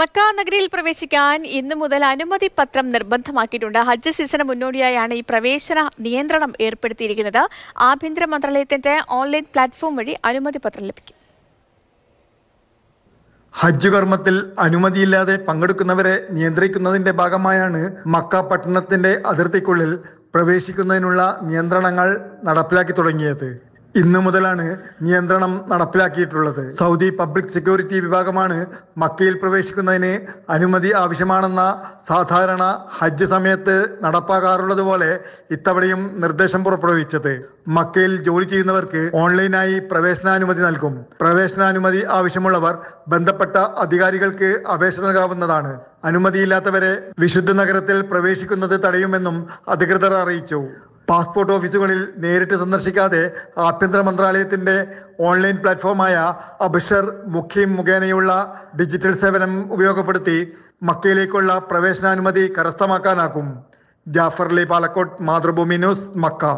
Mecca നഗരിയിൽ പ്രവേശിക്കാൻ ഇന്നു മുതൽ അനുമതി പത്രം നിർബന്ധമാക്കിയിട്ടുണ്ട് ഹജ്ജ് സീസണ് മുന്നോടിയായാണ് ഈ പ്രവേശന നിയന്ത്രണം ഏർപ്പെടുത്തിയിരിക്കുന്നത് ആഭ്യന്തര മന്ത്രാലയത്തിന്റെ ഓൺലൈൻ പ്ലാറ്റ്ഫോം വഴി അനുമതി പത്രം ലഭിക്കും ഹജ്ജ് കർമ്മത്തിൽ അനുമതിയില്ലാതെ പങ്കെടുക്കുന്നവരെ നിയന്ത്രിക്കുന്നതിന്റെ ഭാഗമായാണ് മക്ക പട്ടണത്തിന്റെ അതിർത്തിക്കുള്ളിൽ പ്രവേശിക്കുന്നതിനുള്ള നിയന്ത്രണങ്ങൾ നടപ്പിലാക്കി തുടങ്ങിയത് ഇന്നു മുതലാണ് നിയന്ത്രണം നടപ്പിലാക്കിയിട്ടുള്ളത് സൗദി പബ്ലിക് സെക്യൂരിറ്റി വിഭാഗമാണ് മക്കയിൽ പ്രവേശിക്കുന്നതിന് അനുമതി ആവശ്യമാണെന്ന സാധാരണ ഹജ്ജ് സമയത്ത് നടപ്പാക്കാറുള്ളത് പോലെ ഇത്തവണയും നിർദ്ദേശം പുറപ്പെടുവിച്ചത് മക്കയിൽ ജോലി ചെയ്യുന്നവർക്ക് ഓൺലൈനായി പ്രവേശനാനുമതി നൽകും പ്രവേശനാനുമതി ആവശ്യമുള്ളവർ ബന്ധപ്പെട്ട അധികാരികൾക്ക് അപേക്ഷ നൽകാവുന്നതാണ് അനുമതിയില്ലാത്തവരെ വിശുദ്ധ നഗരത്തിൽ പ്രവേശിക്കുന്നത് തടയുമെന്നും അധികൃതർ അറിയിച്ചു പാസ്പോർട്ട് ഓഫീസുകളിൽ നേരിട്ട് സന്ദർശിക്കാതെ ആഭ്യന്തര മന്ത്രാലയത്തിന്റെ ഓൺലൈൻ പ്ലാറ്റ്ഫോമായ അബിഷർ മുഖ്യം മുഖേനയുള്ള ഡിജിറ്റൽ സേവനം ഉപയോഗപ്പെടുത്തി മക്കയിലേക്കുള്ള പ്രവേശനാനുമതി കരസ്ഥമാക്കാനാക്കും ജാഫർലി പാലക്കോട്ട് മാതൃഭൂമി ന്യൂസ് മക്ക